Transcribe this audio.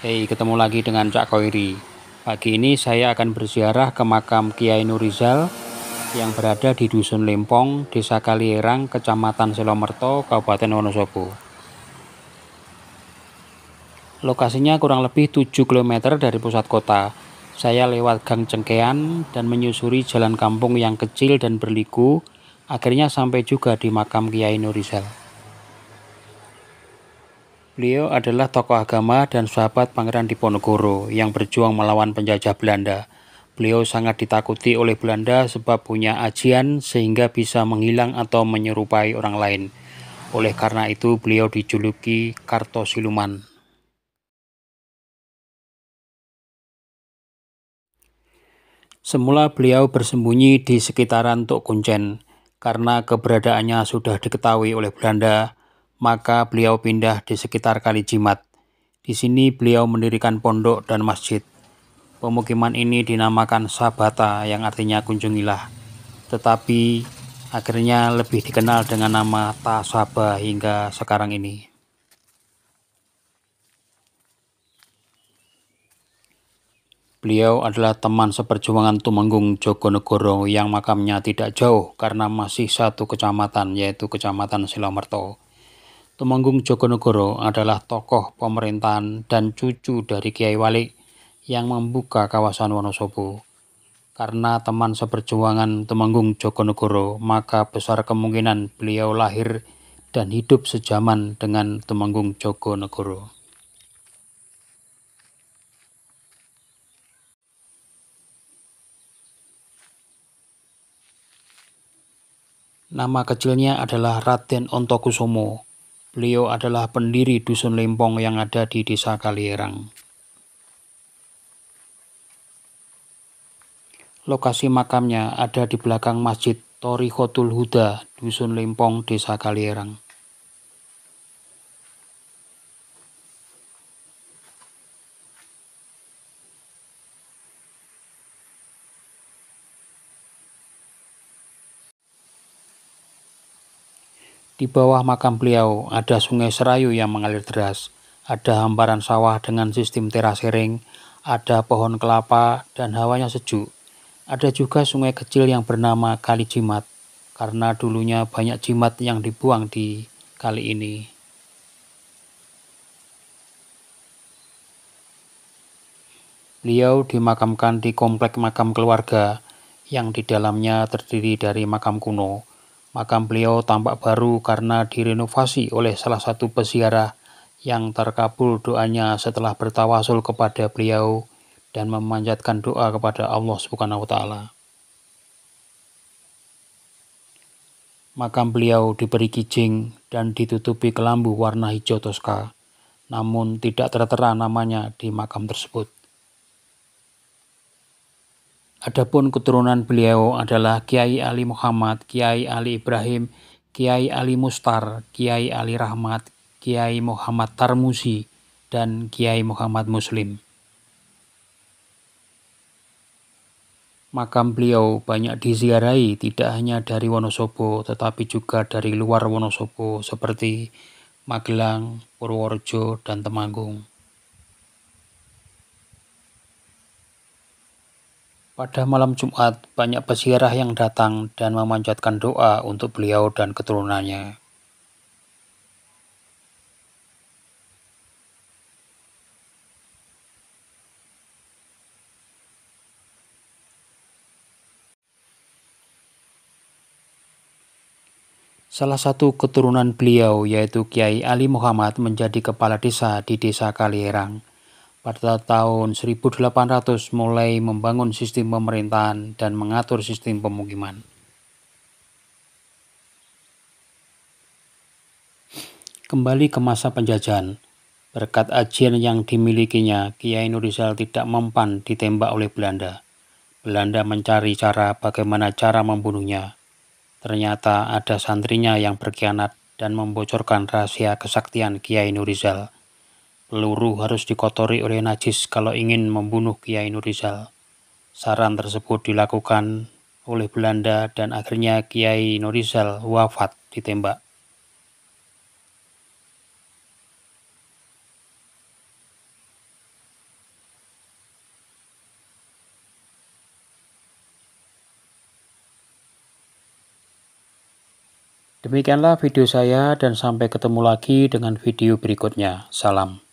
Hei, ketemu lagi dengan Cak Koiri. Pagi ini saya akan berziarah ke makam Kiai Nurizal yang berada di Dusun Lempong, Desa Kalierang, Kecamatan Selomerto, Kabupaten Wonosobo. Lokasinya kurang lebih 7 km dari pusat kota. Saya lewat Gang Cengkean dan menyusuri jalan kampung yang kecil dan berliku, akhirnya sampai juga di makam Kiai Nurizal. Beliau adalah tokoh agama dan sahabat Pangeran Diponegoro yang berjuang melawan penjajah Belanda. Beliau sangat ditakuti oleh Belanda sebab punya ajian sehingga bisa menghilang atau menyerupai orang lain. Oleh karena itu beliau dijuluki Kartosiluman. Semula beliau bersembunyi di sekitaran Tok Kuncen karena keberadaannya sudah diketahui oleh Belanda maka beliau pindah di sekitar Kali Jimat. Di sini beliau mendirikan pondok dan masjid. Pemukiman ini dinamakan Sabata yang artinya kunjungilah. Tetapi akhirnya lebih dikenal dengan nama Tasaba hingga sekarang ini. Beliau adalah teman seperjuangan Tumenggung Jogonegoro yang makamnya tidak jauh karena masih satu kecamatan yaitu kecamatan Silomerto. Tumenggung Jogonegoro adalah tokoh pemerintahan dan cucu dari Kiai Walik yang membuka kawasan Wonosobo. Karena teman seperjuangan Tumenggung Jogonegoro, maka besar kemungkinan beliau lahir dan hidup sejaman dengan Tumenggung Jogonegoro. Nama kecilnya adalah Raden Ontokusumo. Beliau adalah pendiri dusun Lempong yang ada di desa Kalierang. Lokasi makamnya ada di belakang masjid Tori Khotul Huda, dusun Lempong, desa Kalierang. Di bawah makam beliau ada sungai serayu yang mengalir deras, ada hamparan sawah dengan sistem terasering, ada pohon kelapa dan hawanya sejuk. Ada juga sungai kecil yang bernama Kali Jimat, karena dulunya banyak jimat yang dibuang di kali ini. Beliau dimakamkan di komplek makam keluarga yang di dalamnya terdiri dari makam kuno, Makam beliau tampak baru karena direnovasi oleh salah satu peziarah yang terkabul doanya setelah bertawasul kepada beliau dan memanjatkan doa kepada Allah Subhanahu wa taala. Makam beliau diberi kijing dan ditutupi kelambu warna hijau toska, namun tidak tertera namanya di makam tersebut. Adapun keturunan beliau adalah Kiai Ali Muhammad, Kiai Ali Ibrahim, Kiai Ali Mustar, Kiai Ali Rahmat, Kiai Muhammad Tarmusi, dan Kiai Muhammad Muslim. Makam beliau banyak diziarahi tidak hanya dari Wonosobo tetapi juga dari luar Wonosobo seperti Magelang, Purworejo, dan Temanggung. Pada malam Jumat, banyak peziarah yang datang dan memanjatkan doa untuk beliau dan keturunannya. Salah satu keturunan beliau yaitu Kiai Ali Muhammad menjadi kepala desa di desa Kalierang pada tahun 1800 mulai membangun sistem pemerintahan dan mengatur sistem pemukiman. Kembali ke masa penjajahan, berkat ajian yang dimilikinya, Kiai Nurizal tidak mempan ditembak oleh Belanda. Belanda mencari cara bagaimana cara membunuhnya. Ternyata ada santrinya yang berkhianat dan membocorkan rahasia kesaktian Kiai Nurizal peluru harus dikotori oleh najis kalau ingin membunuh Kiai Nurizal. Saran tersebut dilakukan oleh Belanda dan akhirnya Kiai Nurizal wafat ditembak. Demikianlah video saya dan sampai ketemu lagi dengan video berikutnya. Salam.